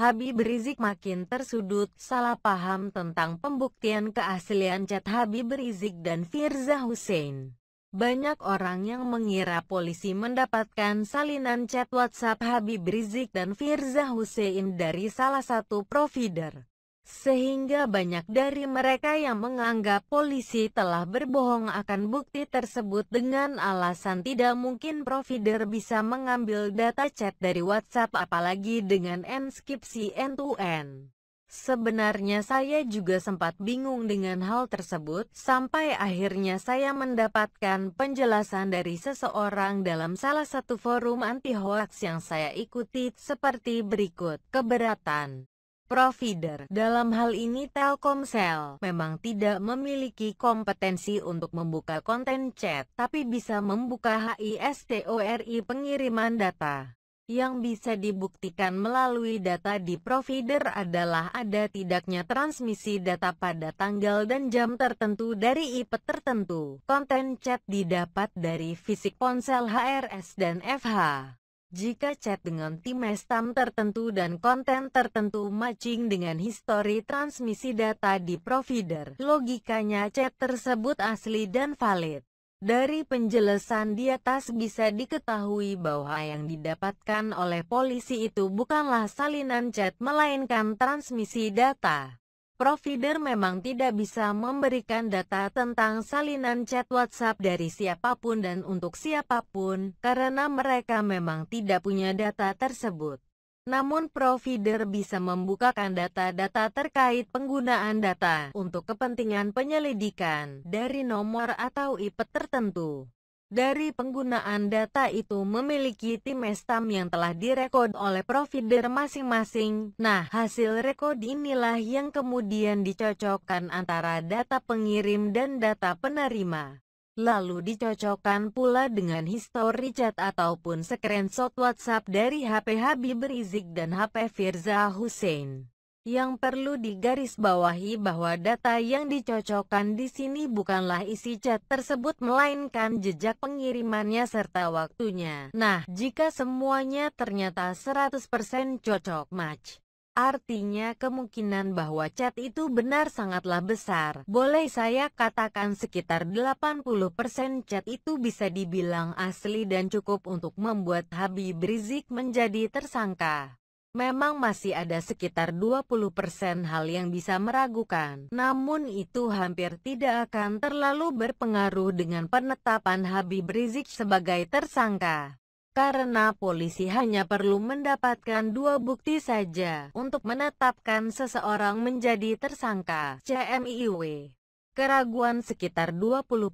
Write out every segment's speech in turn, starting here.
Habib Rizik makin tersudut salah paham tentang pembuktian keaslian cat Habib Rizik dan Firza Hussein. Banyak orang yang mengira polisi mendapatkan salinan chat WhatsApp Habib Rizik dan Firza Hussein dari salah satu provider. Sehingga banyak dari mereka yang menganggap polisi telah berbohong akan bukti tersebut dengan alasan tidak mungkin provider bisa mengambil data chat dari WhatsApp apalagi dengan enkripsi end-to-end. Sebenarnya saya juga sempat bingung dengan hal tersebut, sampai akhirnya saya mendapatkan penjelasan dari seseorang dalam salah satu forum anti hoax yang saya ikuti seperti berikut. Keberatan provider. Dalam hal ini Telkomsel memang tidak memiliki kompetensi untuk membuka konten chat, tapi bisa membuka HISTORI pengiriman data. Yang bisa dibuktikan melalui data di provider adalah ada tidaknya transmisi data pada tanggal dan jam tertentu dari IP tertentu. Konten chat didapat dari fisik ponsel HRS dan FH. Jika chat dengan tim estam tertentu dan konten tertentu matching dengan histori transmisi data di provider, logikanya chat tersebut asli dan valid. Dari penjelasan di atas bisa diketahui bahwa yang didapatkan oleh polisi itu bukanlah salinan chat melainkan transmisi data provider memang tidak bisa memberikan data tentang salinan chat WhatsApp dari siapapun dan untuk siapapun, karena mereka memang tidak punya data tersebut. Namun provider bisa membukakan data-data terkait penggunaan data untuk kepentingan penyelidikan dari nomor atau IP tertentu dari penggunaan data itu memiliki tim estam yang telah direkod oleh provider masing-masing. Nah, hasil rekod inilah yang kemudian dicocokkan antara data pengirim dan data penerima. Lalu dicocokkan pula dengan histori chat ataupun screenshot WhatsApp dari HP Habib Rizik dan HP Firza Hussein. Yang perlu digarisbawahi bahwa data yang dicocokkan di sini bukanlah isi chat tersebut melainkan jejak pengirimannya serta waktunya. Nah, jika semuanya ternyata 100% cocok match, Artinya kemungkinan bahwa cat itu benar sangatlah besar. Boleh saya katakan sekitar 80% cat itu bisa dibilang asli dan cukup untuk membuat Habib Rizik menjadi tersangka. Memang masih ada sekitar 20% hal yang bisa meragukan, namun itu hampir tidak akan terlalu berpengaruh dengan penetapan Habib Rizik sebagai tersangka. Karena polisi hanya perlu mendapatkan dua bukti saja untuk menetapkan seseorang menjadi tersangka, CMIW. Keraguan sekitar 20%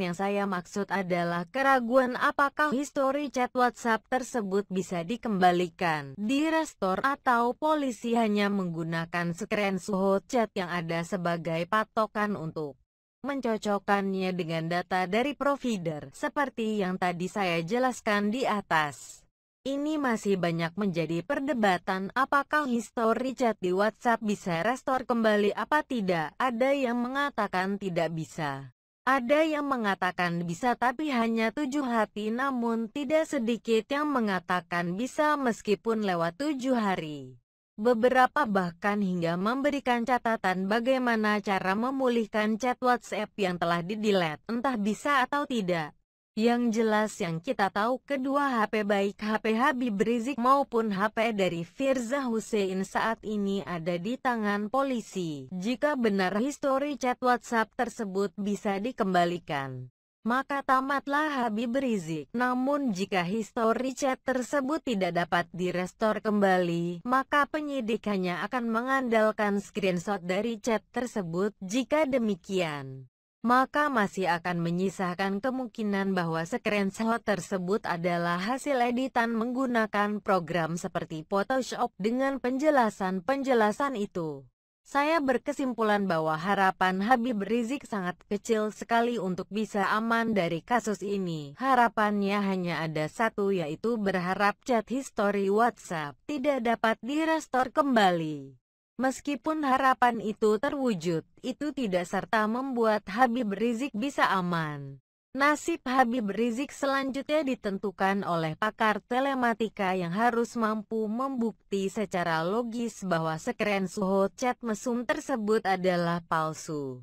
yang saya maksud adalah keraguan apakah histori chat WhatsApp tersebut bisa dikembalikan di restore atau polisi hanya menggunakan screenshot chat yang ada sebagai patokan untuk mencocokkannya dengan data dari provider seperti yang tadi saya jelaskan di atas. Ini masih banyak menjadi perdebatan apakah histori chat di WhatsApp bisa restore kembali apa tidak. Ada yang mengatakan tidak bisa. Ada yang mengatakan bisa tapi hanya tujuh hati namun tidak sedikit yang mengatakan bisa meskipun lewat tujuh hari. Beberapa bahkan hingga memberikan catatan bagaimana cara memulihkan chat WhatsApp yang telah didelete entah bisa atau tidak. Yang jelas yang kita tahu kedua HP baik HP Habib Rizik maupun HP dari Firza Hussein saat ini ada di tangan polisi. Jika benar histori chat WhatsApp tersebut bisa dikembalikan maka tamatlah Habib Rizik. Namun jika histori chat tersebut tidak dapat direstor kembali, maka penyidik hanya akan mengandalkan screenshot dari chat tersebut. Jika demikian, maka masih akan menyisahkan kemungkinan bahwa screenshot tersebut adalah hasil editan menggunakan program seperti Photoshop dengan penjelasan-penjelasan itu. Saya berkesimpulan bahwa harapan Habib Rizik sangat kecil sekali untuk bisa aman dari kasus ini. Harapannya hanya ada satu yaitu berharap chat history WhatsApp tidak dapat direstore kembali. Meskipun harapan itu terwujud, itu tidak serta membuat Habib Rizik bisa aman. Nasib Habib Rizik selanjutnya ditentukan oleh pakar telematika yang harus mampu membukti secara logis bahwa sekeren Suho Chat Mesum tersebut adalah palsu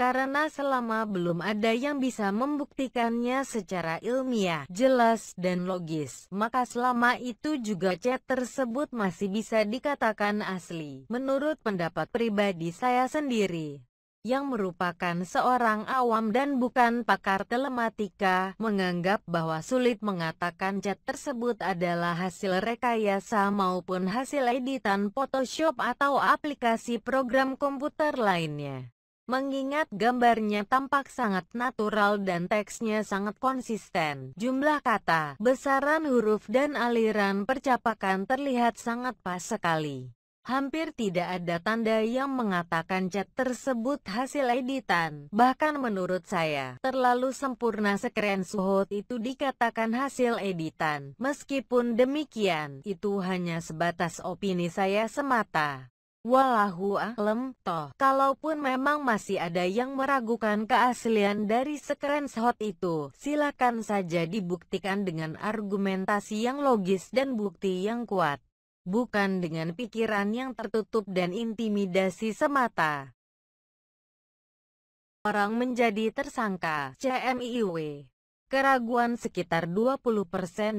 karena selama belum ada yang bisa membuktikannya secara ilmiah, jelas, dan logis, maka selama itu juga chat tersebut masih bisa dikatakan asli. Menurut pendapat pribadi saya sendiri, yang merupakan seorang awam dan bukan pakar telematika, menganggap bahwa sulit mengatakan chat tersebut adalah hasil rekayasa maupun hasil editan Photoshop atau aplikasi program komputer lainnya. Mengingat gambarnya tampak sangat natural dan teksnya sangat konsisten, jumlah kata, besaran huruf dan aliran percapakan terlihat sangat pas sekali. Hampir tidak ada tanda yang mengatakan cat tersebut hasil editan. Bahkan menurut saya, terlalu sempurna sekeren Suhot itu dikatakan hasil editan. Meskipun demikian, itu hanya sebatas opini saya semata. Walahu alam toh, kalaupun memang masih ada yang meragukan keaslian dari sekeren itu, silakan saja dibuktikan dengan argumentasi yang logis dan bukti yang kuat. Bukan dengan pikiran yang tertutup dan intimidasi semata. Orang menjadi tersangka, CMIW. Keraguan sekitar 20%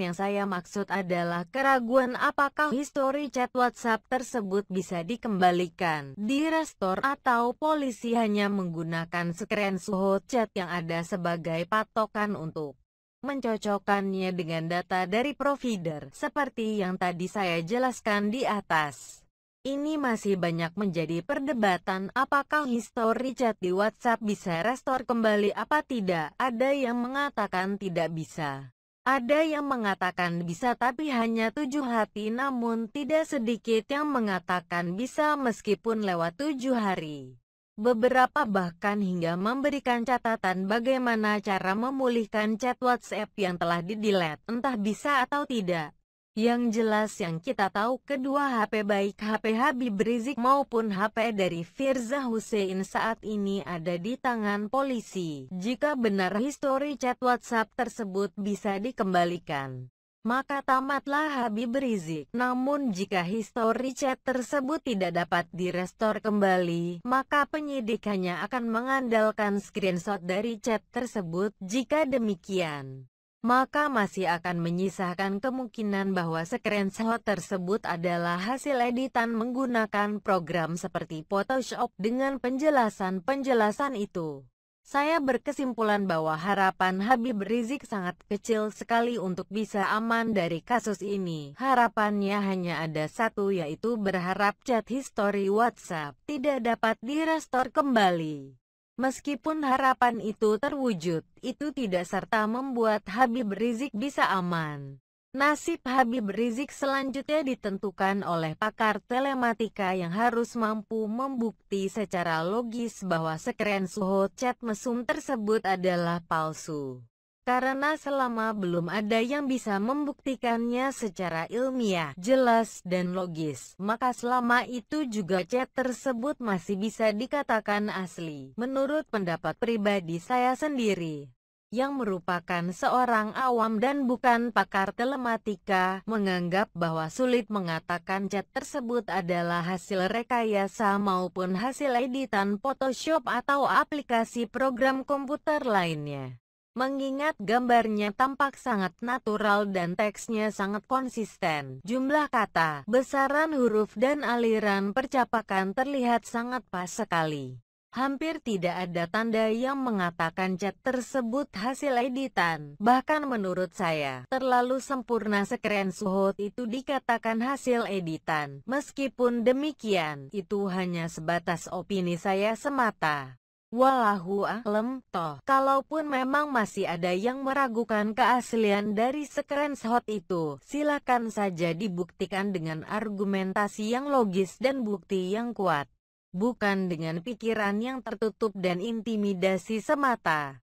yang saya maksud adalah keraguan apakah histori chat WhatsApp tersebut bisa dikembalikan, di restor atau polisi hanya menggunakan suhu chat yang ada sebagai patokan untuk mencocokkannya dengan data dari provider seperti yang tadi saya jelaskan di atas. Ini masih banyak menjadi perdebatan apakah histori chat di WhatsApp bisa restore kembali apa tidak. Ada yang mengatakan tidak bisa. Ada yang mengatakan bisa tapi hanya tujuh hati namun tidak sedikit yang mengatakan bisa meskipun lewat tujuh hari. Beberapa bahkan hingga memberikan catatan bagaimana cara memulihkan chat WhatsApp yang telah didelete entah bisa atau tidak. Yang jelas yang kita tahu kedua HP baik HP Habib Rizik maupun HP dari Firza Hussein saat ini ada di tangan polisi. Jika benar histori chat WhatsApp tersebut bisa dikembalikan, maka tamatlah Habib Rizik. Namun jika histori chat tersebut tidak dapat direstor kembali, maka penyidikannya akan mengandalkan screenshot dari chat tersebut. Jika demikian, maka masih akan menyisahkan kemungkinan bahwa screenshot tersebut adalah hasil editan menggunakan program seperti Photoshop dengan penjelasan-penjelasan itu. Saya berkesimpulan bahwa harapan Habib Rizik sangat kecil sekali untuk bisa aman dari kasus ini. Harapannya hanya ada satu yaitu berharap chat history WhatsApp tidak dapat direstore kembali. Meskipun harapan itu terwujud, itu tidak serta membuat Habib Rizik bisa aman. Nasib Habib Rizik selanjutnya ditentukan oleh pakar telematika yang harus mampu membukti secara logis bahwa sekeren suho chat mesum tersebut adalah palsu. Karena selama belum ada yang bisa membuktikannya secara ilmiah, jelas, dan logis, maka selama itu juga chat tersebut masih bisa dikatakan asli. Menurut pendapat pribadi saya sendiri, yang merupakan seorang awam dan bukan pakar telematika, menganggap bahwa sulit mengatakan chat tersebut adalah hasil rekayasa maupun hasil editan Photoshop atau aplikasi program komputer lainnya. Mengingat gambarnya tampak sangat natural dan teksnya sangat konsisten, jumlah kata, besaran huruf dan aliran percapakan terlihat sangat pas sekali. Hampir tidak ada tanda yang mengatakan cat tersebut hasil editan. Bahkan menurut saya, terlalu sempurna sekeren Suhot itu dikatakan hasil editan. Meskipun demikian, itu hanya sebatas opini saya semata. Walahu a'lam toh. Kalaupun memang masih ada yang meragukan keaslian dari screenshot itu, silakan saja dibuktikan dengan argumentasi yang logis dan bukti yang kuat. Bukan dengan pikiran yang tertutup dan intimidasi semata.